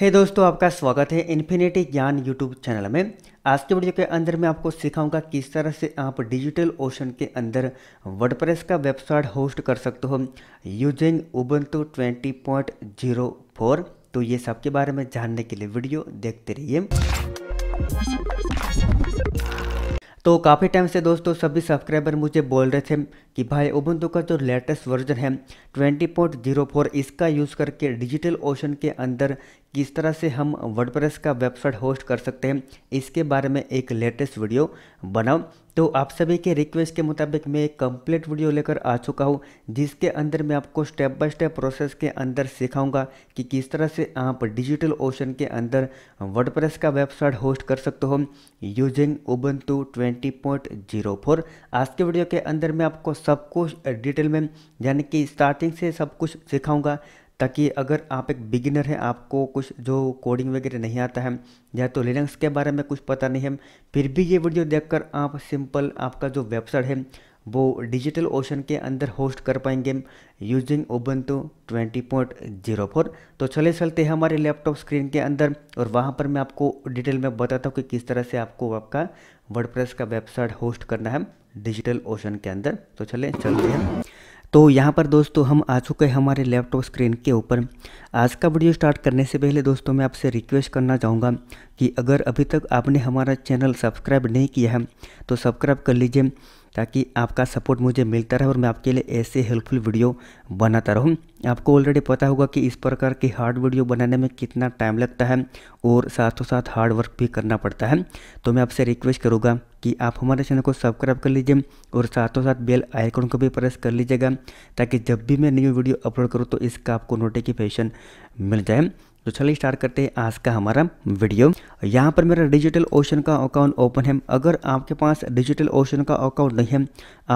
हे hey दोस्तों आपका स्वागत है इन्फिनिटी ज्ञान यूट्यूब चैनल में आज के वीडियो के अंदर मैं आपको सिखाऊंगा किस तरह से आप डिजिटल ओशन के अंदर वर्डप्रेस का वेबसाइट होस्ट कर सकते हो यूजिंग उबंतु 20.04 तो ये सब के बारे में जानने के लिए वीडियो देखते रहिए तो काफ़ी टाइम से दोस्तों सभी सब्सक्राइबर मुझे बोल रहे थे कि भाई उबंटू का जो लेटेस्ट वर्जन है 20.04 इसका यूज़ करके डिजिटल ओशन के अंदर किस तरह से हम वर्डप्रेस का वेबसाइट होस्ट कर सकते हैं इसके बारे में एक लेटेस्ट वीडियो बनाओ तो आप सभी के रिक्वेस्ट के मुताबिक मैं एक कंप्लीट वीडियो लेकर आ चुका हूँ जिसके अंदर मैं आपको स्टेप बाय स्टेप प्रोसेस के अंदर सिखाऊंगा कि किस तरह से आप डिजिटल ओशन के अंदर वर्डप्रेस का वेबसाइट होस्ट कर सकते हो यूजिंग ओबन जीरो फोर आज के वीडियो के अंदर मैं आपको सब कुछ डिटेल में यानी कि स्टार्टिंग से सब कुछ सिखाऊंगा ताकि अगर आप एक बिगिनर हैं आपको कुछ जो कोडिंग वगैरह नहीं आता है या तो लिनक्स के बारे में कुछ पता नहीं है फिर भी ये वीडियो देखकर आप सिंपल आपका जो वेबसाइट है वो डिजिटल ओशन के अंदर होस्ट कर पाएंगे यूजिंग जीरो फोर तो चले चलते हैं हमारे लैपटॉप स्क्रीन के अंदर और वहाँ पर मैं आपको डिटेल में बताता हूँ कि किस तरह से आपको आपका वर्डप्रेस का वेबसाइट होस्ट करना है डिजिटल ओशन के अंदर तो चले चलते हैं तो यहाँ पर दोस्तों हम आ चुके हैं हमारे लैपटॉप स्क्रीन के ऊपर आज का वीडियो स्टार्ट करने से पहले दोस्तों मैं आपसे रिक्वेस्ट करना चाहूँगा कि अगर अभी तक आपने हमारा चैनल सब्सक्राइब नहीं किया है तो सब्सक्राइब कर लीजिए ताकि आपका सपोर्ट मुझे मिलता रहे और मैं आपके लिए ऐसे हेल्पफुल वीडियो बनाता रहूँ आपको ऑलरेडी पता होगा कि इस प्रकार की हार्ड वीडियो बनाने में कितना टाइम लगता है और साथों साथ हार्ड वर्क भी करना पड़ता है तो मैं आपसे रिक्वेस्ट करूँगा कि आप हमारे चैनल को सब्सक्राइब कर लीजिए और साथों साथ बेल आइकन को भी प्रेस कर लीजिएगा ताकि जब भी मैं न्यू वीडियो अपलोड करूँ तो इसका आपको नोटिफिकेशन मिल जाए तो चलिए स्टार्ट करते हैं आज का हमारा वीडियो यहाँ पर मेरा डिजिटल ओशन का अकाउंट ओपन है अगर आपके पास डिजिटल ओशन का अकाउंट नहीं है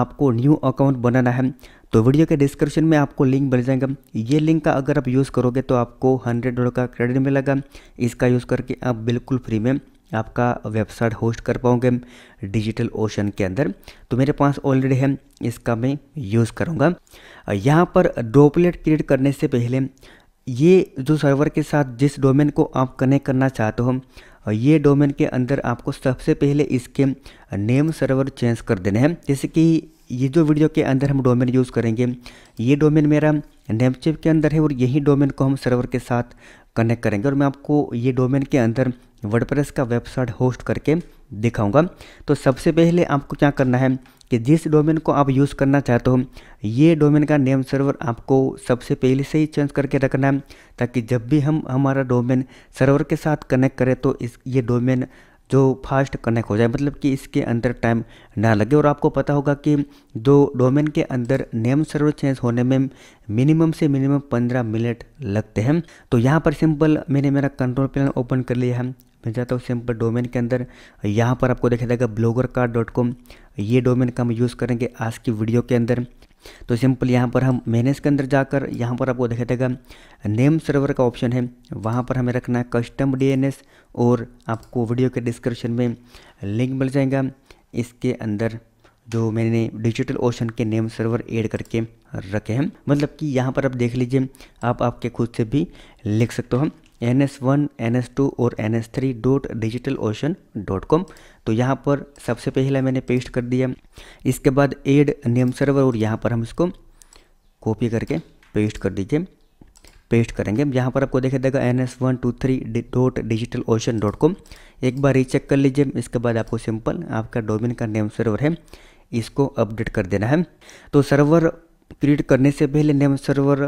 आपको न्यू अकाउंट बनाना है तो वीडियो के डिस्क्रिप्शन में आपको लिंक मिल जाएगा ये लिंक का अगर आप यूज़ करोगे तो आपको हंड्रेड डॉलर का क्रेडिट मिलेगा इसका यूज़ करके आप बिल्कुल फ्री में आपका वेबसाइट होस्ट कर पाओगे डिजिटल ओशन के अंदर तो मेरे पास ऑलरेडी है इसका मैं यूज़ करूँगा यहाँ पर ड्रोपलेट क्रिएट करने से पहले ये जो सर्वर के साथ जिस डोमेन को आप कनेक्ट करना चाहते हो ये डोमेन के अंदर आपको सबसे पहले इसके नेम सर्वर चेंज कर देने हैं जैसे कि ये जो वीडियो के अंदर हम डोमेन यूज़ करेंगे ये डोमेन मेरा नेमचिप के अंदर है और यही डोमेन को हम सर्वर के साथ कनेक्ट करेंगे और मैं आपको ये डोमेन के अंदर वर्डप्रेस का वेबसाइट होस्ट करके दिखाऊंगा तो सबसे पहले आपको क्या करना है कि जिस डोमेन को आप यूज़ करना चाहते हो ये डोमेन का नेम सर्वर आपको सबसे पहले से ही चेंज करके रखना है ताकि जब भी हम हमारा डोमेन सर्वर के साथ कनेक्ट करें तो इस ये डोमेन जो फास्ट कनेक्ट हो जाए मतलब कि इसके अंदर टाइम ना लगे और आपको पता होगा कि जो डोमेन के अंदर नेम सर्वर चेंज होने में मिनिमम से मिनिमम पंद्रह मिनट लगते हैं तो यहाँ पर सिंपल मैंने मेरा कंट्रोल प्लान ओपन कर लिया है मैं जाता हूँ सिंपल डोमेन के अंदर यहाँ पर आपको देखा जाएगा ब्लॉगर कार डॉट कॉम ये डोमेन का हम यूज़ करेंगे आज की वीडियो के अंदर तो सिंपल यहाँ पर हम मैनेज के अंदर जाकर यहाँ पर आपको देखा जाएगा नेम सर्वर का ऑप्शन है वहाँ पर हमें रखना है कस्टम डी और आपको वीडियो के डिस्क्रिप्शन में लिंक मिल जाएगा इसके अंदर जो मैंने डिजिटल ओशन के नेम सर्वर ऐड करके रखे हैं मतलब कि यहाँ पर आप देख लीजिए आप आपके खुद से भी लिख सकते हो N S one N S two और N S three dot digital ocean dot com तो यहाँ पर सबसे पहले मैंने पेस्ट कर दिया इसके बाद एड नेम सर्वर और यहाँ पर हम इसको कॉपी करके पेस्ट कर दीजिए पेस्ट करेंगे यहाँ पर आपको देखा देगा N S one two three dot digital ocean dot com एक बार चेक कर लीजिए इसके बाद आपको सिंपल आपका डोमिन का नेम सर्वर है इसको अपडेट कर देना है तो सर्वर क्रिएट करने से पहले नेम सर्वर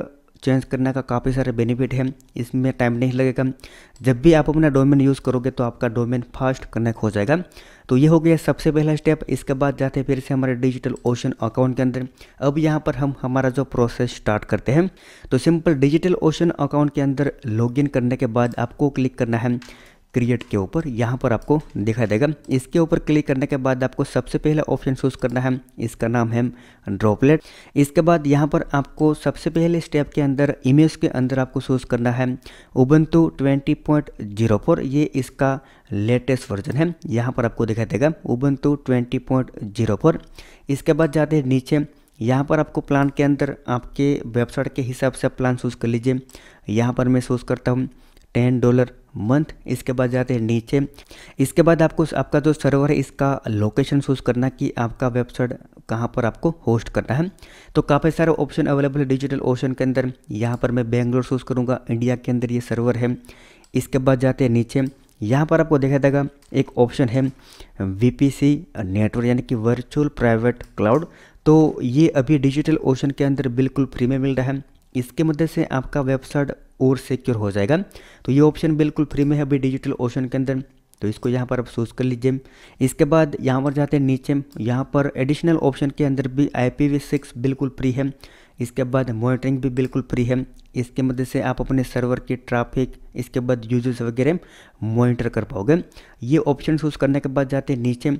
चेंज करने का काफ़ी सारे बेनिफिट है इसमें टाइम नहीं लगेगा जब भी आप अपना डोमेन यूज़ करोगे तो आपका डोमेन फास्ट कनेक्ट हो जाएगा तो ये हो गया सबसे पहला स्टेप इसके बाद जाते हैं फिर से हमारे डिजिटल ओशन अकाउंट के अंदर अब यहाँ पर हम हमारा जो प्रोसेस स्टार्ट करते हैं तो सिंपल डिजिटल ओशन अकाउंट के अंदर लॉग करने के बाद आपको क्लिक करना है क्रिएट के ऊपर यहाँ पर आपको दिखाई देगा इसके ऊपर क्लिक करने के बाद आपको सबसे पहले ऑप्शन चूज़ करना है इसका नाम है ड्रॉपलेट इसके बाद यहाँ पर आपको सबसे पहले स्टेप के अंदर इमेज के अंदर आपको चूज़ करना है उबंतु 20.04 ये इसका लेटेस्ट वर्जन है यहाँ पर आपको दिखाई देगा उबंतु 20.04 इसके बाद जाते हैं नीचे यहाँ पर आपको प्लान के अंदर आपके वेबसाइट के हिसाब से प्लान चूज़ कर लीजिए यहाँ पर मैं चूज़ करता हूँ टेन डॉलर मंथ इसके बाद जाते हैं नीचे इसके बाद आपको आपका जो सर्वर है इसका लोकेशन चूज़ करना कि आपका वेबसाइट कहाँ पर आपको होस्ट करना है तो काफ़ी सारे ऑप्शन अवेलेबल है डिजिटल ओशन के अंदर यहाँ पर मैं बेंगलोर चूज़ करूँगा इंडिया के अंदर ये सर्वर है इसके बाद जाते हैं नीचे यहाँ पर आपको देखा जाएगा एक ऑप्शन है सी नेटवर्क यानी कि वर्चुअल प्राइवेट क्लाउड तो ये अभी डिजिटल ओशन के अंदर बिल्कुल फ्री में मिल रहा है इसके मदद से आपका वेबसाइट और सिक्योर हो जाएगा तो ये ऑप्शन बिल्कुल फ्री में है अभी डिजिटल ओशन के अंदर तो इसको यहाँ पर आप सूज़ कर लीजिए इसके बाद यहाँ पर जाते हैं नीचे यहाँ पर एडिशनल ऑप्शन के अंदर भी आई सिक्स बिल्कुल फ्री है इसके बाद मॉनिटरिंग भी बिल्कुल फ्री है इसके मदद से आप अपने सर्वर की ट्रैफिक इसके बाद यूजर्स वगैरह मॉनिटर कर पाओगे ये ऑप्शन सूज करने के बाद जाते हैं नीचे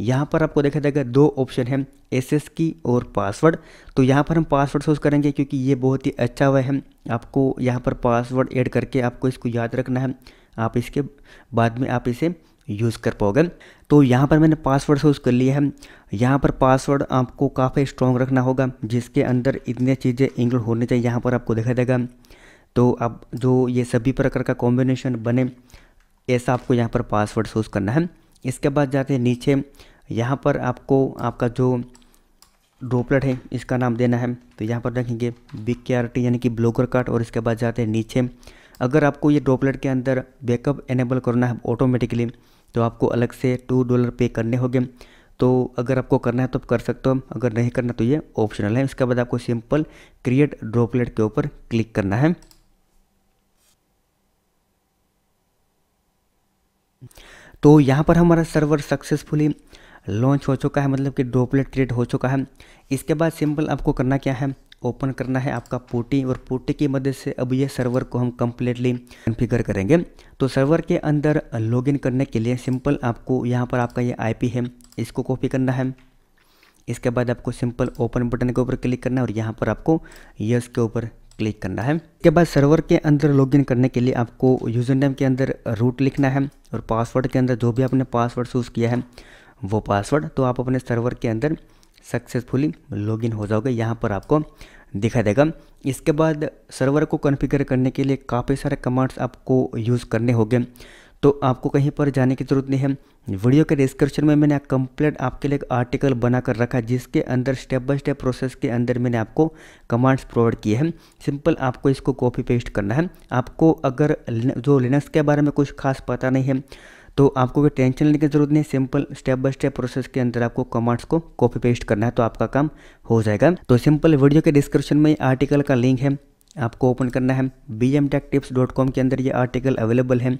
यहाँ पर आपको देखा जाएगा दो ऑप्शन है एस की और पासवर्ड तो यहाँ पर हम पासवर्ड सोच करेंगे क्योंकि ये बहुत ही अच्छा हुआ है आपको यहाँ पर पासवर्ड ऐड करके आपको इसको याद रखना है आप इसके बाद में आप इसे यूज़ कर पाओगे तो यहाँ पर मैंने पासवर्ड सोच कर लिया है यहाँ पर पासवर्ड आपको काफ़ी स्ट्रॉन्ग रखना होगा जिसके अंदर इतनी चीज़ें इंक्लूड होनी चाहिए यहाँ पर आपको देखा जाएगा तो अब जो ये सभी प्रकार का कॉम्बिनेशन बने ऐसा आपको यहाँ पर पासवर्ड सोच करना है इसके बाद जाके नीचे यहाँ पर आपको आपका जो ड्रोपलेट है इसका नाम देना है तो यहाँ पर रखेंगे बिग के आर टी यानी कि ब्लॉगर कार्ड और इसके बाद जाते हैं नीचे अगर आपको ये ड्रोपलेट के अंदर बैकअप एनेबल करना है ऑटोमेटिकली तो आपको अलग से टू डॉलर पे करने होंगे तो अगर आपको करना है तो आप कर सकते हो अगर नहीं करना तो ये ऑप्शनल है उसके बाद आपको सिंपल क्रिएट ड्रॉपलेट के ऊपर क्लिक करना है तो यहाँ पर हमारा सर्वर सक्सेसफुली लॉन्च हो चुका है मतलब कि डोपलेट क्रिएट हो चुका है इसके बाद सिंपल आपको करना क्या है ओपन करना है आपका पोटी और पोटी की मदद से अब ये सर्वर को हम कम्प्लीटली कन्फिगर करेंगे तो सर्वर के अंदर लॉगिन करने के लिए सिंपल आपको यहाँ पर आपका ये आईपी है इसको कॉपी करना है इसके बाद आपको सिंपल ओपन बटन के ऊपर क्लिक करना है और यहाँ पर आपको यस के ऊपर क्लिक करना है के बाद सर्वर के अंदर लॉगिन करने के लिए आपको यूज़र नेम के अंदर रूट लिखना है और पासवर्ड के अंदर जो भी आपने पासवर्ड चूज़ किया है वो पासवर्ड तो आप अपने सर्वर के अंदर सक्सेसफुली लॉगिन हो जाओगे यहाँ पर आपको दिखा देगा इसके बाद सर्वर को कॉन्फ़िगर करने के लिए काफ़ी सारे कमांड्स आपको यूज़ करने होंगे तो आपको कहीं पर जाने की ज़रूरत नहीं है वीडियो के डिस्क्रिप्शन में मैंने कंप्लीट आपके लिए एक आर्टिकल बनाकर रखा जिसके अंदर स्टेप बाय स्टेप प्रोसेस के अंदर मैंने आपको कमांड्स प्रोवाइड किए हैं सिंपल आपको इसको कॉपी पेस्ट करना है आपको अगर जो लिनक्स के बारे में कुछ खास पता नहीं है तो आपको कोई टेंशन लेने की ज़रूरत नहीं simple step by step process के अंदर आपको कमांड्स को कॉपी पेस्ट करना है तो आपका काम हो जाएगा तो सिंपल वीडियो के डिस्क्रिप्शन में आर्टिकल का लिंक है आपको ओपन करना है बी के अंदर ये आर्टिकल अवेलेबल है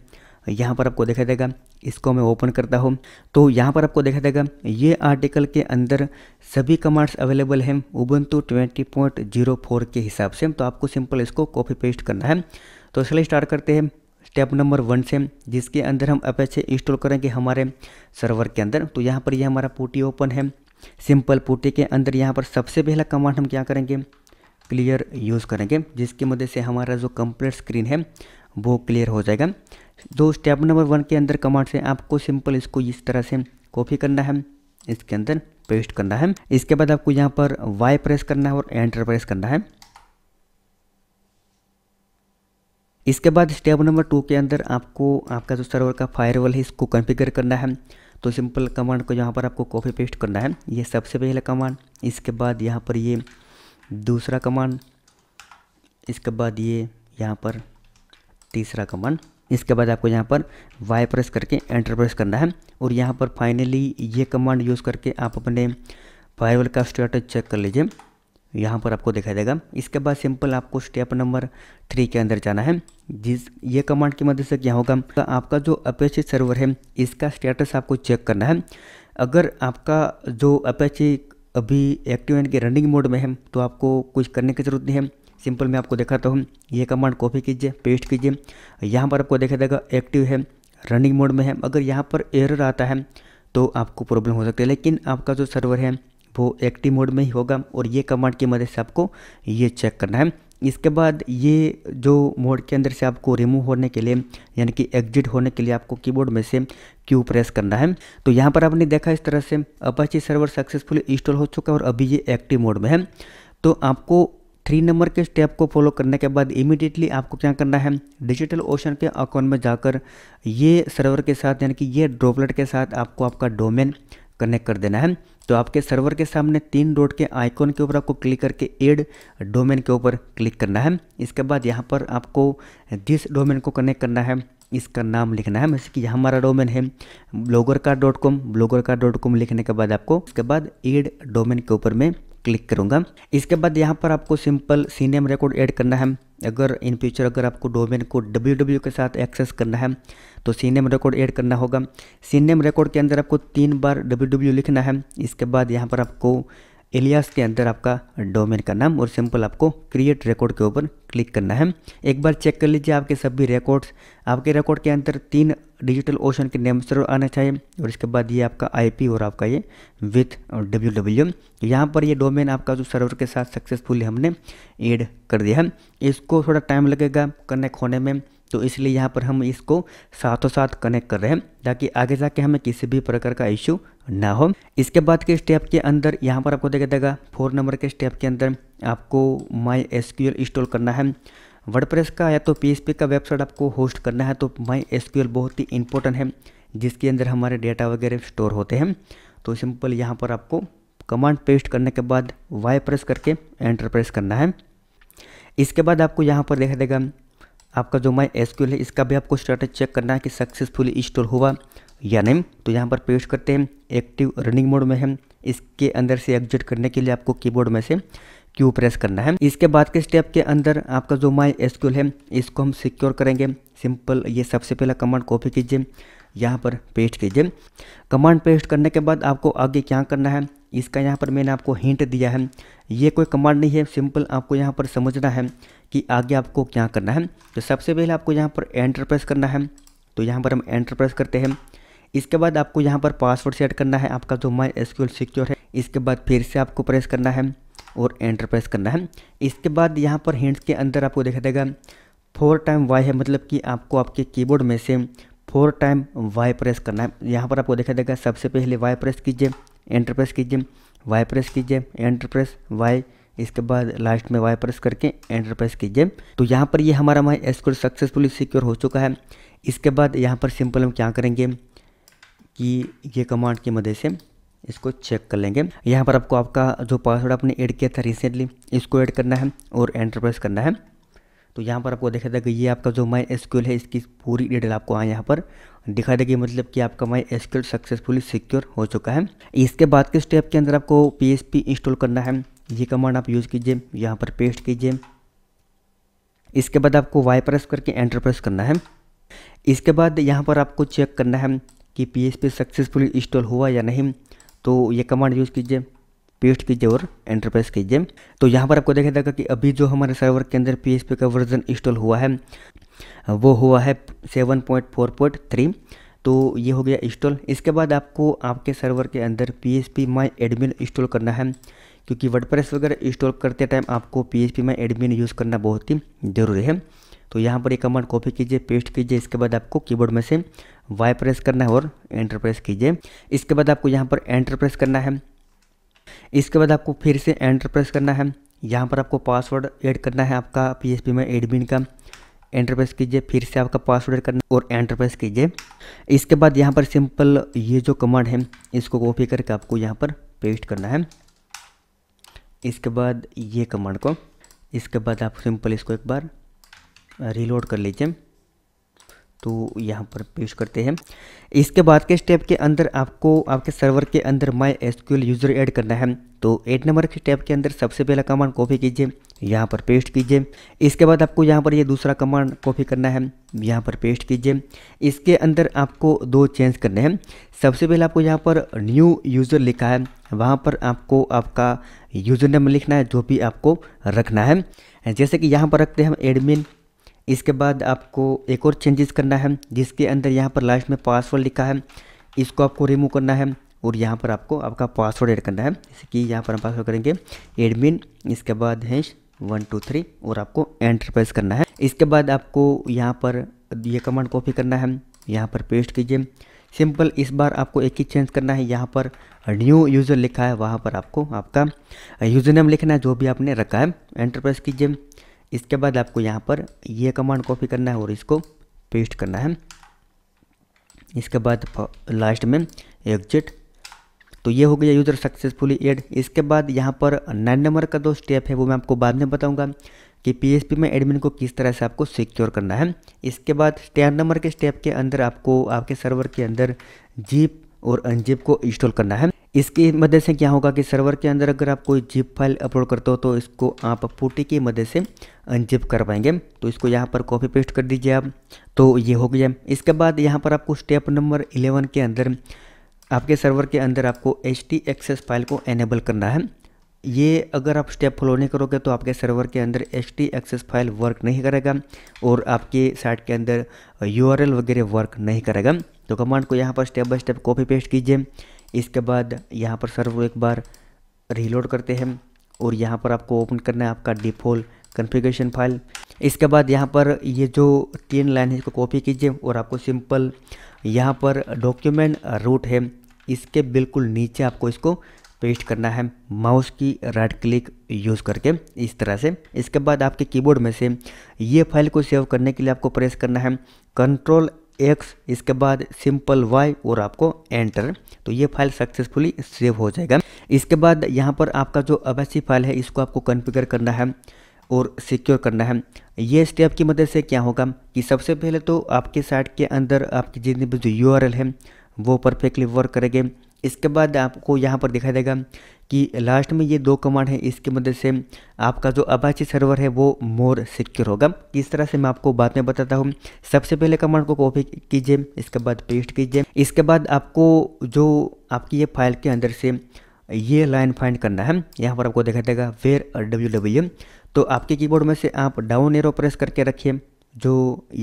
यहाँ पर आपको देखा देगा इसको मैं ओपन करता हूँ तो यहाँ पर आपको देखा देगा ये आर्टिकल के अंदर सभी कमांड्स अवेलेबल हैं जीरो 20.04 के हिसाब से तो आपको सिंपल इसको कॉपी पेस्ट करना है तो चलिए स्टार्ट करते हैं स्टेप नंबर वन से जिसके अंदर हम अपेचे इंस्टॉल करेंगे हमारे सर्वर के अंदर तो यहाँ पर ये यह हमारा पोटी ओपन है सिंपल पोटी के अंदर यहाँ पर सबसे पहला कमांड हम क्या करेंगे क्लियर यूज़ करेंगे जिसकी मदद से हमारा जो कंप्लीट स्क्रीन है वो क्लियर हो जाएगा दो स्टेप नंबर वन के अंदर कमांड से आपको सिंपल इसको इस तरह से कॉपी करना है इसके अंदर पेस्ट करना है इसके बाद आपको यहाँ पर वाई प्रेस करना है और एंटर प्रेस करना है इसके बाद स्टेप नंबर टू के अंदर आपको आपका जो सर्वर का फायरवॉल है इसको कॉन्फ़िगर करना है तो सिंपल कमांड को यहाँ पर आपको कॉपी पेस्ट करना है ये सबसे पहला कमांड इसके बाद यहाँ पर ये दूसरा कमांड इसके बाद ये यहाँ पर तीसरा कमांड इसके बाद आपको यहाँ पर वाई प्रेस करके एंटर प्रेस करना है और यहाँ पर फाइनली ये कमांड यूज़ करके आप अपने फायरवॉल का स्टेटस चेक कर लीजिए यहाँ पर आपको दिखाई देगा इसके बाद सिंपल आपको स्टेप नंबर थ्री के अंदर जाना है जिस ये कमांड की मदद से क्या होगा तो आपका जो अपेची सर्वर है इसका स्टेटस आपको चेक करना है अगर आपका जो अपेची अभी एक्टिव यानी कि रनिंग मोड में है तो आपको कुछ करने की ज़रूरत नहीं है सिंपल मैं आपको दिखाता हूँ ये कमांड कॉपी कीजिए पेस्ट कीजिए यहाँ पर आपको देखा जाएगा एक्टिव है रनिंग मोड में है अगर यहाँ पर एरर आता है तो आपको प्रॉब्लम हो सकती है लेकिन आपका जो सर्वर है वो एक्टिव मोड में ही होगा और ये कमांड की मदद से आपको ये चेक करना है इसके बाद ये जो मोड के अंदर से आपको रिमूव होने के लिए यानी कि एग्जिट होने के लिए आपको कीबोर्ड में से क्यू प्रेस करना है तो यहाँ पर आपने देखा इस तरह से अपाची सर्वर सक्सेसफुली इंस्टॉल हो चुका है और अभी ये एक्टिव मोड में है तो आपको थ्री नंबर के स्टेप को फॉलो करने के बाद इमीडिएटली आपको क्या करना है डिजिटल ओशन के अकाउंट में जाकर ये सर्वर के साथ यानी कि ये ड्रॉपलेट के साथ आपको आपका डोमेन कनेक्ट कर देना है तो आपके सर्वर के सामने तीन डॉट के आइकॉन के ऊपर आपको क्लिक करके एड डोमेन के ऊपर क्लिक करना है इसके बाद यहाँ पर आपको जिस डोमेन को कनेक्ट करना है इसका नाम लिखना है जैसे कि यहाँ हमारा डोमेन है ब्लॉगर का डॉट कॉम ब्लॉगर का डॉट कॉम लिखने के बाद आपको इसके बाद एड डोमेन के ऊपर में क्लिक करूँगा इसके बाद यहाँ पर आपको simple C name record add करना है अगर इन फ्यूचर अगर आपको डोमेन को डब्ल्यू डब्ल्यू e के साथ एक्सेस करना है तो सी नेम रिकॉर्ड ऐड करना होगा सी नेम रिकॉर्ड के अंदर आपको तीन बार डब्ल्यू डब्ल्यू e लिखना है इसके बाद यहाँ पर आपको एलियास के अंदर आपका डोमेन का नाम और सिंपल आपको क्रिएट रिकॉर्ड के ऊपर क्लिक करना है एक बार चेक कर लीजिए आपके सभी रिकॉर्ड्स आपके रिकॉर्ड के अंदर तीन डिजिटल ओशन के नेम जरूर आना चाहिए और इसके बाद ये आपका आईपी और आपका ये विथ डब्ल्यू डब्ल्यू यहाँ पर ये डोमेन आपका जो सर्वर के साथ सक्सेसफुली हमने एड कर दिया है इसको थोड़ा टाइम लगेगा कनेक्ट होने में तो इसलिए यहाँ पर हम इसको साथों साथ कनेक्ट कर रहे हैं ताकि आगे जाके हमें किसी भी प्रकार का इश्यू ना हो इसके बाद के स्टेप के अंदर यहाँ पर आपको देखा देगा फोर नंबर के स्टेप के अंदर आपको माई एस इंस्टॉल करना है वर्डप्रेस का या तो पीएसपी का वेबसाइट आपको होस्ट करना है तो माई एस बहुत ही इंपॉर्टेंट है जिसके अंदर हमारे डेटा वगैरह स्टोर होते हैं तो सिंपल यहाँ पर आपको कमांड पेस्ट करने के बाद वाई प्रेस करके एंटर प्रेस करना है इसके बाद आपको यहाँ पर देखा देगा आपका जो माई एस है इसका भी आपको स्टेटस चेक करना है कि सक्सेसफुली इंस्टॉल हुआ या नहीं तो यहाँ पर पेस्ट करते हैं एक्टिव रनिंग मोड में है इसके अंदर से एग्जिट करने के लिए आपको कीबोर्ड में से क्यू प्रेस करना है इसके बाद के स्टेप के अंदर आपका जो माई एस है इसको हम सिक्योर करेंगे सिंपल ये सबसे पहला कमांड कॉपी कीजिए यहाँ पर पेस्ट कीजिए कमांड पेस्ट करने के बाद आपको आगे क्या करना है इसका यहाँ पर मैंने आपको हिंट दिया है ये कोई कमांड नहीं है सिंपल आपको यहाँ पर समझना है कि आगे आपको क्या करना है तो सबसे पहले आपको यहाँ पर एंटर प्रेस करना है तो यहाँ पर हम एंटर प्रेस करते हैं इसके बाद आपको यहाँ पर पासवर्ड सेट करना है आपका जो माई एसक्यूएल सिक्योर है इसके बाद फिर से आपको प्रेस करना है और एंटर प्रेस करना है इसके बाद यहाँ पर हिंट्स के अंदर आपको देखा देगा फोर टाइम वाई है मतलब कि आपको आपके कीबोर्ड में से फोर टाइम वाई प्रेस करना है यहाँ पर आपको देखा देगा सबसे पहले वाई प्रेस कीजिए एंटर प्रेस कीजिए वाई प्रेस कीजिए एंटर प्रेस वाई इसके बाद लास्ट में वाई प्रेस करके एंटर प्रेस कीजिए तो यहाँ पर ये हमारा माई एस्कोर सक्सेसफुली सिक्योर हो चुका है इसके बाद यहाँ पर सिंपल हम क्या करेंगे कि ये कमांड की मदद से इसको चेक कर लेंगे यहाँ पर आपको आपका जो पासवर्ड आपने ऐड किया था रिसेंटली इसको ऐड करना है और एंटर प्रेस करना है तो यहाँ पर आपको देखा था कि ये आपका जो माई एसक्यूएल है इसकी पूरी डिटेल आपको आए यहाँ पर दिखा देगी मतलब कि आपका माई एसक्यूएल सक्सेसफुली सिक्योर हो चुका है इसके बाद के स्टेप के अंदर आपको पी इंस्टॉल करना है ये कमांड आप यूज़ कीजिए यहाँ पर पेस्ट कीजिए इसके बाद आपको वाई प्रेस करके एंटर प्रेस करना है इसके बाद यहाँ पर आपको चेक करना है कि पी सक्सेसफुली इंस्टॉल हुआ या नहीं तो ये कमांड यूज़ कीजिए पेस्ट कीजिए और एंटर प्रेस कीजिए तो यहाँ पर आपको देखा जाएगा कि अभी जो हमारे सर्वर के अंदर पी का वर्जन इंस्टॉल हुआ है वो हुआ है seven point four point three तो ये हो गया इंस्टॉल इसके बाद आपको आपके सर्वर के अंदर P S P my admin install करना है क्योंकि प्रेस वगैरह इंस्टॉल करते टाइम आपको P S P my admin use करना बहुत ही ज़रूरी है तो यहाँ पर एक कमांड कॉपी कीजिए पेस्ट कीजिए इसके बाद आपको कीबोर्ड में से वाई प्रेस करना है और एंटर प्रेस कीजिए इसके बाद आपको यहाँ पर एंटर प्रेस करना है इसके बाद आपको फिर से एंटर प्रेस करना है यहाँ पर आपको पासवर्ड ऐड करना है आपका पी में एडमिन का एंटर प्रेस कीजिए फिर से आपका पासवर्ड करना और एंटर प्रेस कीजिए इसके बाद यहाँ पर सिंपल ये जो कमांड है इसको कॉपी करके आपको यहाँ पर पेस्ट करना है इसके बाद ये कमांड को इसके बाद आप सिंपल इसको एक बार रिलोड कर लीजिए तो यहाँ पर पेश करते हैं इसके बाद के स्टेप के अंदर आपको आपके सर्वर के अंदर माई एस यूज़र ऐड करना है तो एट नंबर के स्टेप के अंदर सबसे पहला कमांड कॉपी कीजिए यहाँ पर पेस्ट कीजिए इसके बाद आपको यहाँ पर ये यह दूसरा कमांड कॉपी करना है यहाँ पर पेस्ट कीजिए इसके अंदर आपको दो चेंज करने हैं सबसे पहले आपको यहाँ पर न्यू यूज़र लिखा है वहाँ पर आपको आपका यूज़र नेम लिखना है जो भी आपको रखना है जैसे कि यहाँ पर रखते हैं हम एडमिन इसके बाद आपको एक और चेंजेस करना है जिसके अंदर यहाँ पर लास्ट में पासवर्ड लिखा है इसको आपको रिमूव करना है और यहाँ पर आपको आपका पासवर्ड ऐड करना है जैसे कि यहाँ पर हम पासवर्ड करेंगे एडमिन इसके बाद हैंश वन टू थ्री और आपको एंटर प्रेस करना है इसके बाद आपको यहाँ पर ये कमांड कॉपी करना है यहाँ पर पेस्ट कीजिए सिंपल इस बार आपको एक ही चेंज करना है यहाँ पर न्यू यूज़र लिखा है वहाँ पर आपको आपका यूज़र नेम लिखना है जो भी आपने रखा है एंटर प्रेस कीजिए इसके बाद आपको यहाँ पर ये कमांड कॉपी करना है और इसको पेस्ट करना है इसके बाद लास्ट में एग्जिट तो ये हो गया यूज़र सक्सेसफुली एड इसके बाद यहाँ पर नाइन नंबर का दो स्टेप है वो मैं आपको बाद में बताऊँगा कि पी में एडमिन को किस तरह से आपको सिक्योर करना है इसके बाद टेन नंबर के स्टेप के अंदर आपको आपके सर्वर के अंदर जीप और अनजीप को इंस्टॉल करना है इसकी मदद से क्या होगा कि सर्वर के अंदर अगर आप कोई जिप फाइल अपलोड करते हो तो इसको आप पुटी की मदद से अनजिप कर पाएंगे तो इसको यहाँ पर कॉपी पेस्ट कर दीजिए आप तो ये हो गया इसके बाद यहाँ पर आपको स्टेप नंबर इलेवन के अंदर आपके सर्वर के अंदर आपको एच एक्सेस फाइल को एनेबल करना है ये अगर आप स्टेप फॉलो नहीं करोगे तो आपके सर्वर के अंदर एच एक्सेस फाइल वर्क नहीं करेगा और आपके साइट के अंदर यू वगैरह वर्क नहीं करेगा तो कमांड को यहाँ पर step by step copy paste कीजिए इसके बाद यहाँ पर सर्वर एक बार रीलोड करते हैं और यहाँ पर आपको ओपन करना है आपका डिफ़ॉल्ट कन्फिग्रेशन फाइल इसके बाद यहाँ पर ये जो तीन लाइन है इसको कॉपी कीजिए और आपको सिंपल यहाँ पर डॉक्यूमेंट रूट है इसके बिल्कुल नीचे आपको इसको पेस्ट करना है माउस की राइट क्लिक यूज़ करके इस तरह से इसके बाद आपके कीबोर्ड में से ये फाइल को सेव करने के लिए आपको प्रेस करना है कंट्रोल एक्स इसके बाद सिंपल वाई और आपको एंटर तो ये फाइल सक्सेसफुली सेव हो जाएगा इसके बाद यहाँ पर आपका जो अवैसी फाइल है इसको आपको कन्फिगर करना है और सिक्योर करना है ये स्टेप की मदद से क्या होगा कि सबसे पहले तो आपके साइट के अंदर आपकी जितनी भी जो यू है वो परफेक्टली वर्क करेंगे इसके बाद आपको यहाँ पर दिखाई देगा कि लास्ट में ये दो कमांड है इसकी मदद से आपका जो अबाची सर्वर है वो मोर सिक्योर होगा किस तरह से मैं आपको बाद में बताता हूँ सबसे पहले कमांड को कॉपी कीजिए इसके बाद पेस्ट कीजिए इसके बाद आपको जो आपकी ये फाइल के अंदर से ये लाइन फाइंड करना है यहाँ पर आपको देखा देगा वेयर डब्ल्यू डब्ल्यू तो आपके कीबोर्ड में से आप डाउन एरो प्रेस करके रखिए जो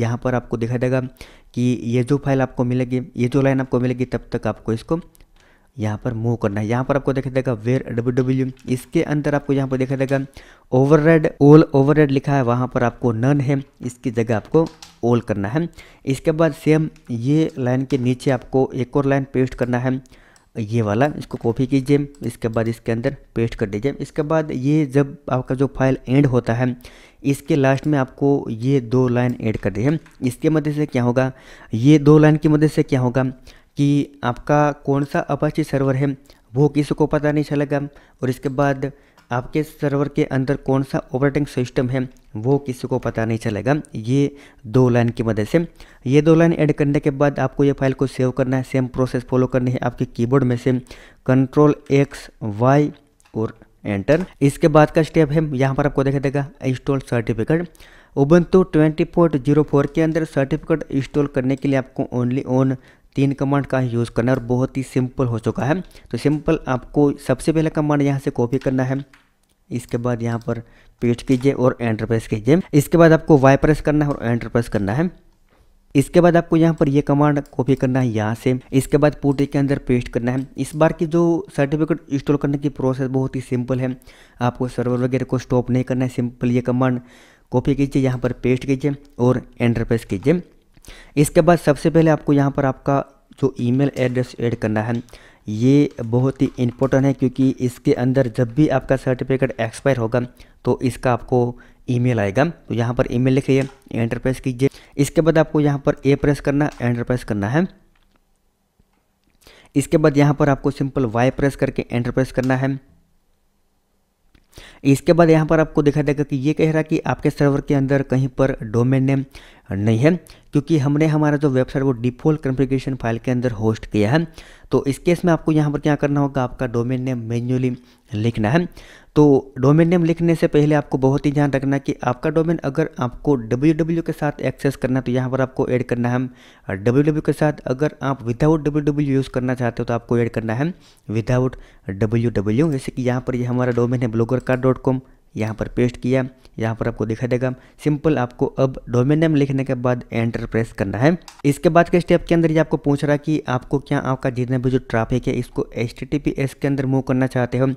यहाँ पर आपको देखा देगा कि ये जो फाइल आपको मिलेगी ये जो लाइन आपको मिलेगी तब तक आपको इसको यहाँ पर मूव करना है यहाँ पर आपको देखा देगा वेयर डब्ल्यू डब्ल्यू इसके अंदर आपको यहाँ पर देखा देगा overwrite all overwrite लिखा है वहाँ पर आपको नन है इसकी जगह आपको ओल करना है इसके बाद सेम ये लाइन के नीचे आपको एक और लाइन पेस्ट करना है ये वाला इसको कॉपी कीजिए इसके बाद इसके अंदर पेस्ट कर दीजिए इसके बाद ये जब आपका जो फाइल एंड होता है इसके लास्ट में आपको ये दो लाइन ऐड कर दी है इसके मदद से क्या होगा ये दो लाइन की मदद से क्या होगा कि आपका कौन सा अपाची सर्वर है वो किसी को पता नहीं चलेगा और इसके बाद आपके सर्वर के अंदर कौन सा ऑपरेटिंग सिस्टम है वो किसी को पता नहीं चलेगा ये दो लाइन की मदद से ये दो लाइन ऐड करने के बाद आपको ये फाइल को सेव करना है सेम प्रोसेस फॉलो करनी है आपके कीबोर्ड में से कंट्रोल एक्स वाई और एंटर इसके बाद का स्टेप है यहाँ पर आपको देखा देगा इंस्टॉल सर्टिफिकेट उबंतु 20.04 के अंदर सर्टिफिकेट इंस्टॉल करने के लिए आपको ओनली ऑन on तीन कमांड का यूज़ करना है और बहुत ही सिंपल हो चुका है तो सिंपल आपको सबसे पहला कमांड यहाँ से कॉपी करना है इसके बाद यहाँ पर पेस्ट कीजिए और एंटर प्रेस कीजिए इसके बाद आपको वाई प्रेस करना है और एंटर प्रेस करना है इसके बाद आपको यहाँ पर ये कमांड कॉपी करना है यहाँ से इसके बाद पूरे के अंदर पेस्ट करना है इस बार की जो सर्टिफिकेट इंस्टॉल करने की प्रोसेस बहुत ही सिंपल है आपको सर्वर वगैरह को स्टॉप नहीं करना है सिंपल ये कमांड कॉपी कीजिए यहाँ पर पेस्ट कीजिए और एंटर प्रेस कीजिए इसके बाद सबसे पहले आपको यहाँ पर आपका जो ईमेल एड्रेस ऐड करना है ये बहुत ही इम्पोर्टेंट है क्योंकि इसके अंदर जब भी आपका सर्टिफिकेट एक्सपायर होगा तो इसका आपको ईमेल आएगा तो यहाँ पर ईमेल लिखिए एंटर प्रेस कीजिए इसके बाद आपको यहाँ पर ए प्रेस करना एंटर प्रेस करना है इसके बाद यहाँ पर आपको सिंपल वाई प्रेस करके एंटर प्रेस करना है इसके बाद यहाँ पर आपको दिखा देगा कि ये कह रहा कि आपके सर्वर के अंदर कहीं पर डोमेन नेम नहीं है क्योंकि हमने हमारा जो वेबसाइट वो डिफ़ॉल्ट कॉन्फ़िगरेशन फाइल के अंदर होस्ट किया है तो इस केस में आपको यहाँ पर क्या करना होगा आपका डोमेन नेम मैन्युअली लिखना है तो डोमेन नेम लिखने से पहले आपको बहुत ही ध्यान रखना कि आपका डोमेन अगर आपको डब्ल्यू डब्ल्यू के साथ एक्सेस करना है तो यहाँ पर आपको ऐड करना है डब्ल्यू डब्ल्यू के साथ अगर आप विदाउट डब्ल्यू डब्ल्यू यूज़ करना चाहते हो तो आपको ऐड करना है विदाउट डब्ल्यू डब्ल्यू जैसे कि यहाँ पर ये यह हमारा डोमेन है ब्लॉगर कार डॉट कॉम यहाँ पर पेस्ट किया यहाँ पर आपको दिखा देगा सिंपल आपको अब डोमेन नेम लिखने के बाद एंटर प्रेस करना है इसके बाद के स्टेप के अंदर ये आपको पूछ रहा है कि आपको क्या आपका जितना भी जो ट्रैफिक है इसको एच के अंदर मूव करना चाहते हो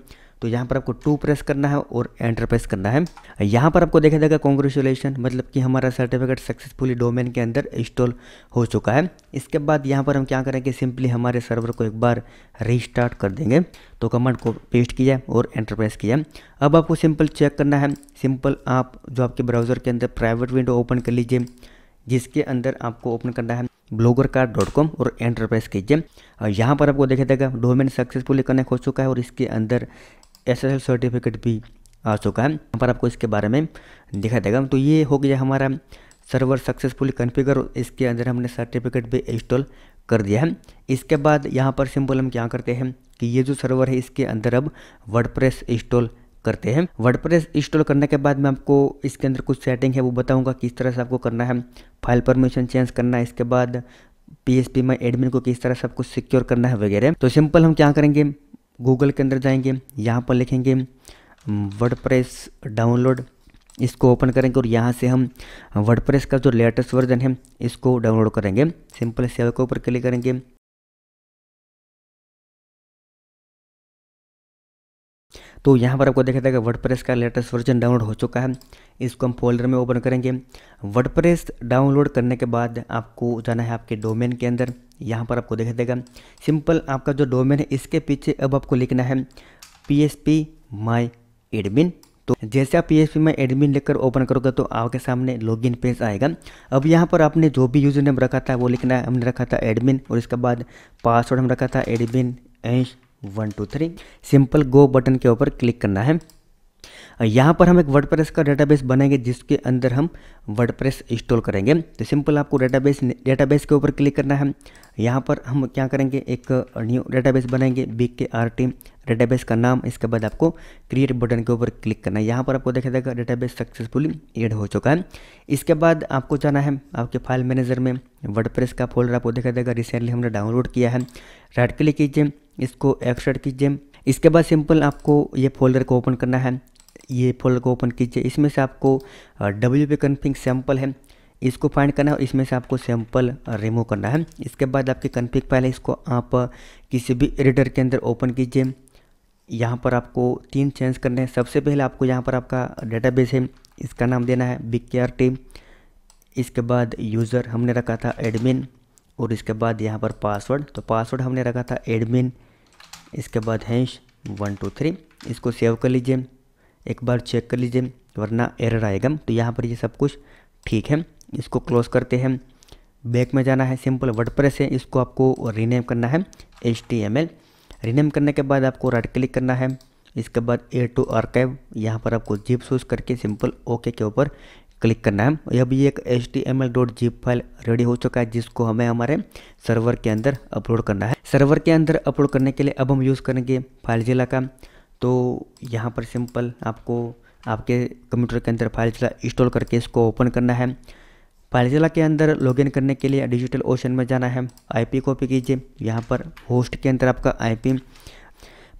तो यहाँ पर आपको टू प्रेस करना है और एंटर प्रेस करना है यहाँ पर आपको देखा जाएगा कॉन्ग्रेचुलेशन मतलब कि हमारा सर्टिफिकेट सक्सेसफुली डोमेन के अंदर इंस्टॉल हो चुका है इसके बाद यहाँ पर हम क्या करेंगे सिंपली हमारे सर्वर को एक बार रिस्टार्ट कर देंगे तो कमांड को पेस्ट किया और एंटर प्रेस किया अब आपको सिंपल चेक करना है सिंपल आप जो आपके ब्राउज़र के अंदर प्राइवेट विंडो ओपन कर लीजिए जिसके अंदर आपको ओपन करना है ब्लॉगर कार्ड डॉट कॉम और कीजिए यहाँ पर आपको देखा जाएगा डोमेन सक्सेसफुली कनेक्ट हो चुका है और इसके अंदर एस एस एल सर्टिफिकेट भी आ चुका है यहाँ पर आपको इसके बारे में दिखा देगा तो ये हो गया हमारा सर्वर सक्सेसफुली कन्फिगर इसके अंदर हमने सर्टिफिकेट भी इंस्टॉल कर दिया है इसके बाद यहाँ पर सिंपल हम क्या करते हैं कि ये जो सर्वर है इसके अंदर अब प्रेस इंस्टॉल करते हैं प्रेस इंस्टॉल करने के बाद मैं आपको इसके अंदर कुछ सेटिंग है वो बताऊँगा किस तरह से आपको करना है फाइल परमिशन चेंज करना है इसके बाद P S P my admin को किस तरह से आपको सिक्योर करना है वगैरह तो सिंपल हम क्या करेंगे गूगल के अंदर जाएंगे यहाँ पर लिखेंगे वर्ड डाउनलोड इसको ओपन करेंगे और यहाँ से हम वर्डप्रेस का जो लेटेस्ट वर्जन है इसको डाउनलोड करेंगे सिंपल सेव के ऊपर क्लिक करेंगे तो यहाँ पर आपको देखा जाएगा वर्ड का लेटेस्ट वर्जन डाउनलोड हो चुका है इसको हम फोल्डर में ओपन करेंगे वर्ड डाउनलोड करने के बाद आपको जाना है आपके डोमेन के अंदर यहाँ पर आपको देखा देगा सिंपल आपका जो डोमेन है इसके पीछे अब आपको लिखना है P S P my admin तो जैसे आप पी में एडमिन लेकर ओपन करोगे तो आपके सामने लॉगिन पेज आएगा अब यहाँ पर आपने जो भी यूज़र नेम रखा था वो लिखना है हमने रखा था एडमिन और इसके बाद पासवर्ड हम रखा था admin hash one two three simple go button के ऊपर क्लिक करना है यहाँ पर हम एक वर्डप्रेस का डेटाबेस बनाएंगे जिसके अंदर हम वर्डप्रेस इंस्टॉल करेंगे तो सिंपल आपको डेटाबेस डेटाबेस के ऊपर क्लिक करना है यहाँ पर हम क्या करेंगे एक न्यू डेटाबेस बनाएंगे B K R T database का नाम इसके बाद आपको क्रिएट बटन के ऊपर क्लिक करना है यहाँ पर आपको देखा जाएगा डेटाबेस सक्सेसफुली एड हो चुका है इसके बाद आपको जाना है आपके फाइल मैनेजर में वर्डप्रेस का फोल्डर आपको देखा जाएगा रिसेंटली हमने डाउनलोड किया है राइट क्लिक कीजिए इसको एक्सट्रैक्ट कीजिए इसके बाद सिंपल आपको ये फोल्डर को ओपन करना है ये फोल्डर को ओपन कीजिए इसमें से आपको डब्ल्यू पी कन्फिग सैम्पल है इसको फाइंड करना है और इसमें से आपको सैम्पल रिमूव करना है इसके बाद आपकी कन्फिग फाइल इसको आप किसी भी एडिटर के अंदर ओपन कीजिए यहाँ पर आपको तीन चेंज करने हैं सबसे पहले आपको यहाँ पर आपका डेटाबेस है इसका नाम देना है बी के आर टी इसके बाद यूज़र हमने रखा था एडमिन और इसके बाद यहाँ पर पासवर्ड तो पासवर्ड हमने रखा था एडमिन इसके बाद हैंश वन टू थ्री इसको सेव कर लीजिए एक बार चेक कर लीजिए वरना एरर आएगा तो यहाँ पर ये सब कुछ ठीक है इसको क्लोज करते हैं बैक में जाना है सिंपल वर्डप्रेस है इसको आपको रीनेम करना है एच रीनेम करने के बाद आपको राइट क्लिक करना है इसके बाद ए टू आर्काइव यहाँ पर आपको जिप सूज करके सिंपल ओके के ऊपर क्लिक करना है अब ये एक H T M L dot zip file ready हो चुका है जिसको हमें हमारे सर्वर के अंदर अपलोड करना है सर्वर के अंदर अपलोड करने के लिए अब हम यूज़ करेंगे फाइल जिला का तो यहाँ पर सिंपल आपको आपके कंप्यूटर के अंदर फाइल जिला इंस्टॉल करके इसको ओपन करना है फाइल जिला के अंदर लॉगिन करने के लिए डिजिटल ओशन में जाना है आईपी कॉपी कीजिए यहाँ पर होस्ट के अंदर आपका आईपी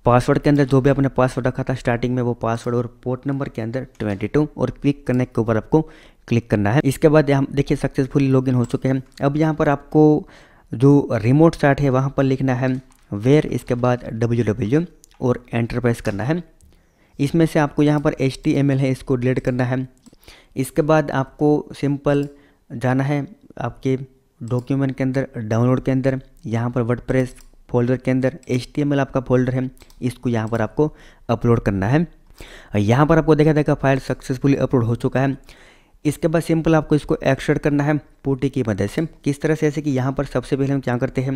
पासवर्ड के अंदर जो भी आपने पासवर्ड रखा था स्टार्टिंग में वो पासवर्ड और पोर्ट नंबर के अंदर 22 और क्विक कनेक्ट के ऊपर आपको क्लिक करना है इसके बाद यहाँ देखिए सक्सेसफुली लॉगिन हो चुके हैं अब यहाँ पर आपको जो रिमोट स्टार्ट है वहाँ पर लिखना है वेयर इसके बाद डब्ल्यू और एंटरप्राइज करना है इसमें से आपको यहाँ पर एच है इसको डिलीट करना है इसके बाद आपको सिंपल जाना है आपके डॉक्यूमेंट के अंदर डाउनलोड के अंदर यहाँ पर वर्ड फोल्डर के अंदर एच आपका फोल्डर है इसको यहाँ पर आपको अपलोड करना है यहाँ पर आपको देखा जाएगा फाइल सक्सेसफुली अपलोड हो चुका है इसके बाद सिंपल आपको इसको एक्सट्रेट करना है पोटी की मदद से किस तरह से ऐसे कि यहाँ पर सबसे पहले हम क्या करते हैं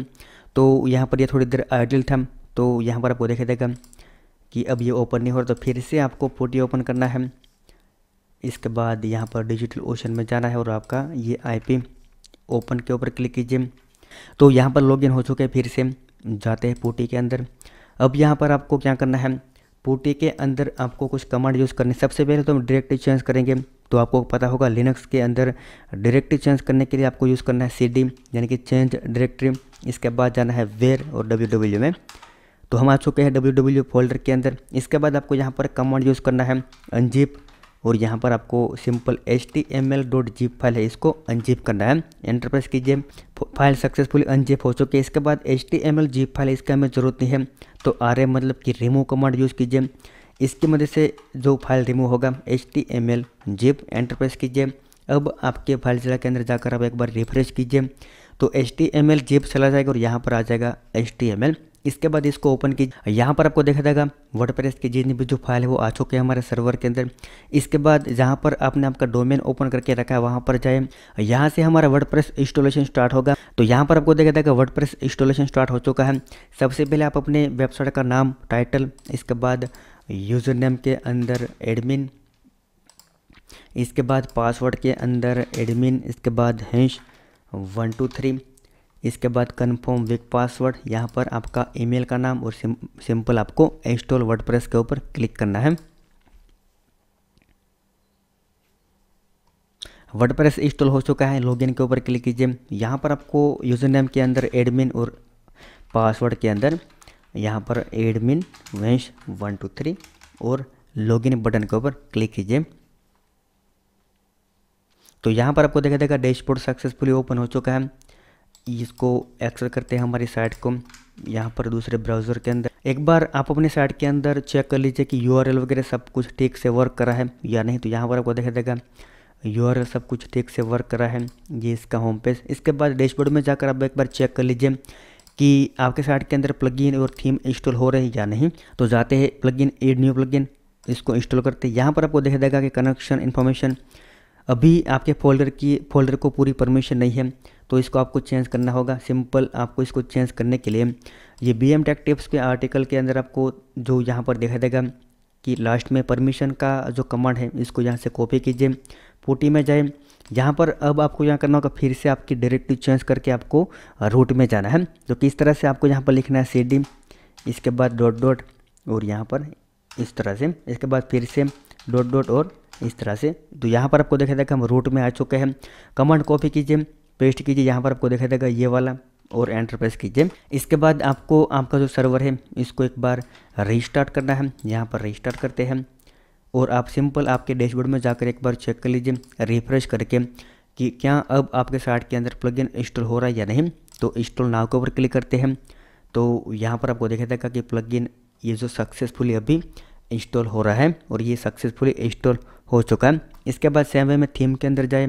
तो यहाँ पर ये यह थोड़ी देर आइडल था तो यहाँ पर आपको देखा जाएगा कि अब ये ओपन नहीं हो रहा तो फिर से आपको पोटी ओपन करना है इसके बाद यहाँ पर डिजिटल ओशन में जाना है और आपका ये आई ओपन के ऊपर क्लिक कीजिए तो यहाँ पर लॉग हो चुके हैं फिर से जाते हैं पोटी के अंदर अब यहाँ पर आपको क्या करना है पोटी के अंदर आपको कुछ कमांड यूज़ करने सबसे पहले तो हम डायरेक्ट चेंज करेंगे तो आपको पता होगा लिनक्स के अंदर डायरेक्टरी चेंज करने के लिए आपको यूज़ करना है सी यानी कि चेंज डायरेक्टरी इसके बाद जाना है वेयर और डब्ल्यू में तो हम आ चुके हैं डब्ल्यू फोल्डर के अंदर इसके बाद आपको यहाँ पर कमांड यूज़ करना है अनजिप और यहाँ पर आपको simple H T M L dot zip file है इसको अनजिप करना है एंटर प्रेस कीजिए फाइल सक्सेसफुली अनजिप हो चुकी है इसके बाद H T M L zip file इसका हमें ज़रूरत नहीं है तो आर एम मतलब कि रिमूव कमांड यूज़ कीजिए इसकी मदद से जो फाइल रिमूव होगा H T M L zip enter press कीजिए अब आपके फाइल जिला के अंदर जाकर आप एक बार रिफ्रेश कीजिए तो H T M L zip चला जाएगा और यहाँ पर आ जाएगा एच टी एम एल इसके बाद इसको ओपन कीजिए यहाँ पर आपको देखा जाएगा वर्ड की जितनी भी जो फाइल है वो आ चुके हैं हमारे सर्वर के अंदर इसके बाद जहाँ पर आपने आपका डोमेन ओपन करके रखा है वहाँ पर जाए यहाँ से हमारा वर्ड इंस्टॉलेशन स्टार्ट होगा तो यहाँ पर आपको देखा जाएगा वर्ड इंस्टॉलेशन स्टार्ट हो चुका है सबसे पहले आप अपने वेबसाइट का नाम टाइटल इसके बाद यूज़र नेम के अंदर एडमिन इसके बाद पासवर्ड के अंदर एडमिन इसके बाद हैंश वन टू थ्री इसके बाद कन्फर्म विक पासवर्ड यहाँ पर आपका ईमेल का नाम और सिंपल आपको इंस्टॉल वर्डप्रेस के ऊपर क्लिक करना है वर्डप्रेस इंस्टॉल हो चुका है लॉगिन के ऊपर क्लिक कीजिए यहाँ पर आपको यूज़र नेम के अंदर एडमिन और पासवर्ड के अंदर यहाँ पर admin hash one two three और लॉगिन बटन के ऊपर क्लिक कीजिए तो यहाँ पर आपको देखा देखा डैशबोर्ड सक्सेसफुली ओपन हो चुका है इसको एक्सेल करते हैं हमारी साइट को यहाँ पर दूसरे ब्राउज़र के अंदर एक बार आप अपने साइट के अंदर चेक कर लीजिए कि यू वगैरह सब कुछ ठीक से वर्क करा है या नहीं तो यहाँ पर आपको देखा देगा यू सब कुछ ठीक से वर्क करा है ये इसका होम पेज इसके बाद डैशबोर्ड में जाकर आप एक बार चेक कर लीजिए कि आपके साइट के अंदर प्लगइन और थीम इंस्टॉल हो रही है या नहीं तो जाते हैं प्लगइन एड न्यू प्लगइन इसको इंस्टॉल करते हैं यहाँ पर आपको देखा देगा कि कनेक्शन इन्फॉर्मेशन अभी आपके फोल्डर की फोल्डर को पूरी परमिशन नहीं है तो इसको आपको चेंज करना होगा सिंपल आपको इसको चेंज करने के लिए ये बी एम टेक टिप्स के आर्टिकल के अंदर आपको जो यहाँ पर देखा देगा कि लास्ट में परमिशन का जो कमांड है इसको यहाँ से कॉपी कीजिए पोटी में जाए यहाँ पर अब आपको यहाँ करना होगा फिर से आपकी डायरेक्टिव चेंज करके आपको रूट में जाना है तो किस तरह से आपको यहाँ पर लिखना है सी इसके बाद डॉट डॉट और यहाँ पर इस तरह से इसके बाद फिर से डॉट डॉट और इस तरह से तो यहाँ पर आपको देखा देखा हम रूट में आ चुके हैं कमांड कॉपी कीजिए पेस्ट कीजिए यहाँ पर आपको देखा देगा ये वाला और एंटर प्रेस कीजिए इसके बाद आपको आपका जो सर्वर है इसको एक बार रिस्टार्ट करना है यहाँ पर रिस्टार्ट करते हैं और आप सिंपल आपके डैशबोर्ड में जाकर एक बार चेक कर लीजिए रिफ्रेश करके कि क्या अब आपके साइट के अंदर प्लगइन इंस्टॉल हो रहा है या नहीं तो इंस्टॉल नाव के ऊपर क्लिक करते हैं तो यहाँ पर आपको देखा जाएगा कि इन ये जो सक्सेसफुली अभी इंस्टॉल हो रहा है और ये सक्सेसफुली इंस्टॉल हो चुका है इसके बाद सेम वे में थीम के अंदर जाए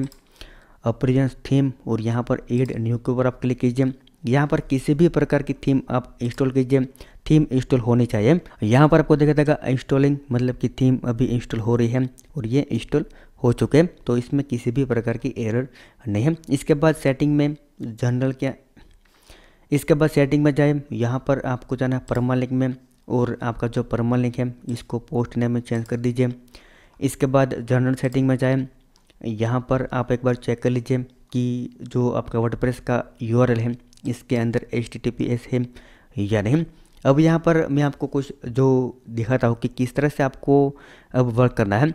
अपरिजेंस थीम और यहाँ पर एड न्यू के ऊपर आप क्लिक कीजिए यहाँ पर किसी भी प्रकार की थीम आप इंस्टॉल कीजिए थीम इंस्टॉल होनी चाहिए यहाँ पर आपको देखा जाएगा इंस्टॉलिंग मतलब कि थीम अभी इंस्टॉल हो रही है और ये इंस्टॉल हो चुके हैं तो इसमें किसी भी प्रकार की एरर नहीं है इसके बाद सेटिंग में जनरल क्या इसके बाद सेटिंग में जाए यहाँ पर आपको जाना है परमा लिंक में और आपका जो परमा लिंक है इसको पोस्ट नेम में चेंज कर दीजिए इसके बाद जनरल सेटिंग में जाए यहाँ पर आप एक बार चेक कर लीजिए कि जो आपका वर्डप्रेस का यू है इसके अंदर एच है या नहीं अब यहाँ पर मैं आपको कुछ जो दिखाता हूँ कि किस तरह से आपको अब वर्क करना है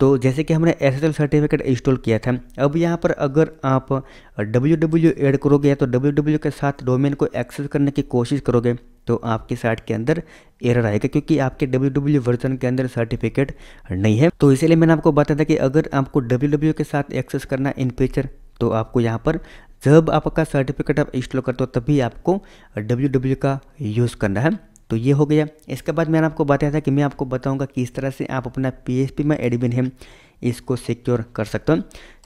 तो जैसे कि हमने एस सर्टिफिकेट इंस्टॉल किया था अब यहाँ पर अगर आप डब्ल्यू डब्ल्यू एड करोगे या तो डब्ल्यू डब्ल्यू के साथ डोमेन को एक्सेस करने की कोशिश करोगे तो आपके साइट के अंदर एरर आएगा क्योंकि आपके डब्ल्यू डब्ल्यू वर्जन के अंदर सर्टिफिकेट नहीं है तो इसलिए मैंने आपको बताया था कि अगर आपको डब्ल्यू डब्ल्यू के साथ एक्सेस करना इन फ्यूचर तो आपको यहाँ पर जब आपका सर्टिफिकेट आप इंस्टॉल करते हो तभी आपको डब्ल्यू डब्ल्यू का यूज़ करना है तो ये हो गया इसके बाद मैंने आपको बताया था कि मैं आपको बताऊंगा कि इस तरह से आप अपना पी में एडमिन है इसको सिक्योर कर सकते हो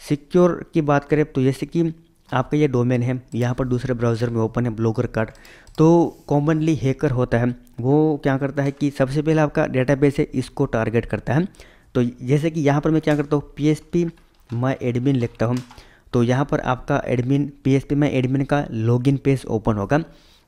सिक्योर की बात करें तो जैसे कि आपका ये डोमेन है यहाँ पर दूसरे ब्राउज़र में ओपन है ब्लॉगर कार्ड तो कॉमनली हैकर होता है वो क्या करता है कि सबसे पहले आपका डेटाबेस है इसको टारगेट करता है तो जैसे कि यहाँ पर मैं क्या करता हूँ P S P my admin लिखता हूँ तो यहाँ पर आपका admin P S P my admin का लॉगिन पेज ओपन होगा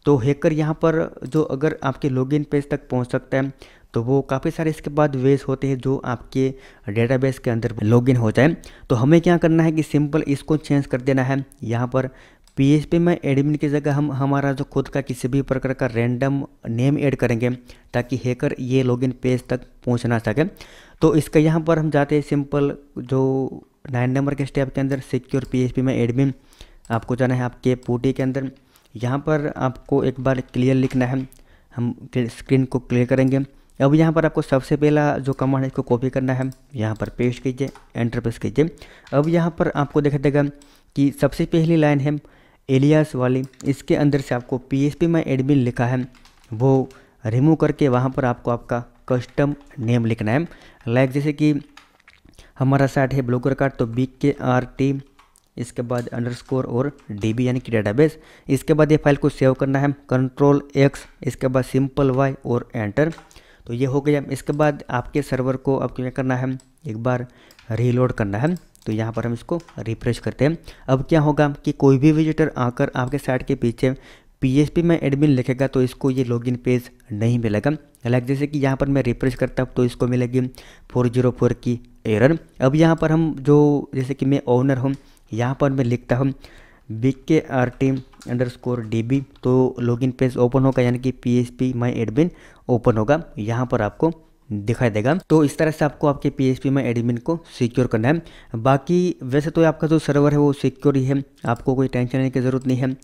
तो हैकर यहाँ पर जो अगर आपके लॉगिन पेज तक पहुँच सकता है तो वो काफ़ी सारे इसके बाद वेज होते हैं जो आपके डेटाबेस के अंदर लॉगिन हो जाए तो हमें क्या करना है कि सिंपल इसको चेंज कर देना है यहाँ पर पी में एडमिन की जगह हम हमारा जो खुद का किसी भी प्रकार का रैंडम नेम ऐड करेंगे ताकि हैकर ये लॉगिन पेज तक पहुँच ना सके तो इसका यहाँ पर हम जाते हैं सिंपल जो नाइन नंबर के स्टेप के अंदर सिक्योर पी में एडमिन आपको जाना है आपके पोटी के अंदर यहाँ पर आपको एक बार क्लियर लिखना है हम स्क्रीन को क्लियर करेंगे अब यहाँ पर आपको सबसे पहला जो कमांड है इसको कॉपी करना है यहाँ पर पेस्ट कीजिए एंटर प्रेस कीजिए अब यहाँ पर आपको देखा देगा कि सबसे पहली लाइन है एलियास वाली इसके अंदर से आपको पी में एडमिन लिखा है वो रिमूव करके वहाँ पर आपको आपका कस्टम नेम लिखना है लाइक जैसे कि हमारा साइट है ब्लॉगर कार्ड तो बी के आर टी इसके बाद अंडरस्कोर और डी यानी कि डेटाबेस इसके बाद ये फाइल को सेव करना है कंट्रोल एक्स इसके बाद सिंपल वाई और एंटर तो ये हो गया इसके बाद आपके सर्वर को अब क्या करना है एक बार रीलोड करना है तो यहाँ पर हम इसको रिफ्रेश करते हैं अब क्या होगा कि कोई भी विजिटर आकर आपके साइट के पीछे पी में एडमिन लिखेगा तो इसको ये लॉगिन पेज नहीं मिलेगा लाइक जैसे कि यहाँ पर मैं रिफ्रेश करता हूँ तो इसको मिलेगी फोर जीरो फोर की एरर अब यहाँ पर हम जो जैसे कि मैं ओनर हूँ यहाँ पर मैं लिखता हूँ big K R T underscore D B तो लॉगिन पेज ओपन होगा यानी कि P H P my admin open होगा यहाँ पर आपको दिखाई देगा तो इस तरह से आपको आपके P H P my admin को सिक्योर करना है बाकी वैसे तो आपका जो सर्वर है वो सिक्योर ही है आपको कोई टेंशन लेने की ज़रूरत नहीं है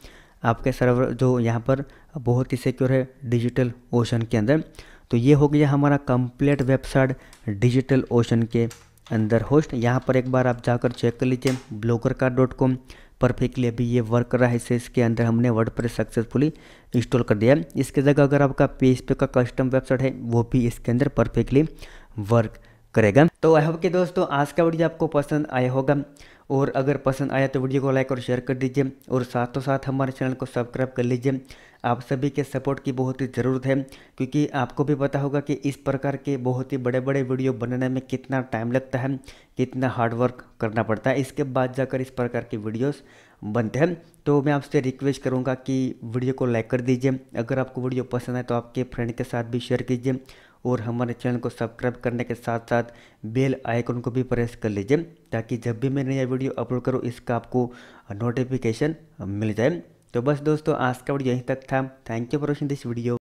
आपके सर्वर जो यहाँ पर बहुत ही सिक्योर है डिजिटल ओशन के अंदर तो ये हो गया हमारा कंप्लीट वेबसाइट डिजिटल ओशन के अंदर होस्ट यहाँ पर एक बार आप जाकर चेक कर लीजिए ब्लॉगर का डॉट कॉम परफेक्टली अभी ये वर्क कर रहा है इसे इसके अंदर हमने वर्ड प्रेस सक्सेसफुली इंस्टॉल कर दिया इसके जगह अगर आपका पेज पे का कस्टम वेबसाइट है वो भी इसके अंदर परफेक्टली वर्क करेगा तो आई होप कि दोस्तों आज का वीडियो आपको पसंद आया होगा और अगर पसंद आया तो वीडियो को लाइक और शेयर कर दीजिए और साथों साथ हमारे चैनल को सब्सक्राइब कर लीजिए आप सभी के सपोर्ट की बहुत ही ज़रूरत है क्योंकि आपको भी पता होगा कि इस प्रकार के बहुत ही बड़े बड़े वीडियो बनाने में कितना टाइम लगता है कितना हार्डवर्क करना पड़ता है इसके बाद जाकर इस प्रकार के वीडियोस बनते हैं तो मैं आपसे रिक्वेस्ट करूँगा कि वीडियो को लाइक कर दीजिए अगर आपको वीडियो पसंद है तो आपके फ्रेंड के साथ भी शेयर कीजिए और हमारे चैनल को सब्सक्राइब करने के साथ साथ बेल आइकन को भी प्रेस कर लीजिए ताकि जब भी मैं नया वीडियो अपलोड करूँ इसका आपको नोटिफिकेशन मिल जाए तो बस दोस्तों आज का वीडियो यहीं तक था thank you for watching this video